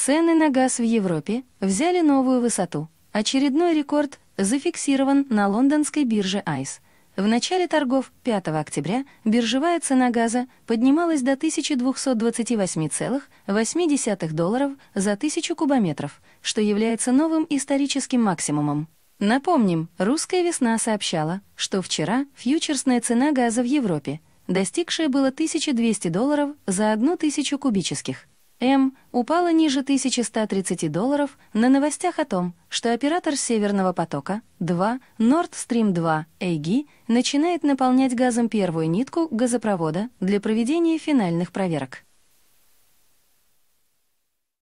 Цены на газ в Европе взяли новую высоту. Очередной рекорд зафиксирован на лондонской бирже ICE. В начале торгов 5 октября биржевая цена газа поднималась до 1228,8 долларов за 1000 кубометров, что является новым историческим максимумом. Напомним, «Русская весна» сообщала, что вчера фьючерсная цена газа в Европе, достигшая было 1200 долларов за 1000 кубических – М упала ниже 1130 долларов на новостях о том, что оператор «Северного потока-2» Nord Stream 2 AG начинает наполнять газом первую нитку газопровода для проведения финальных проверок.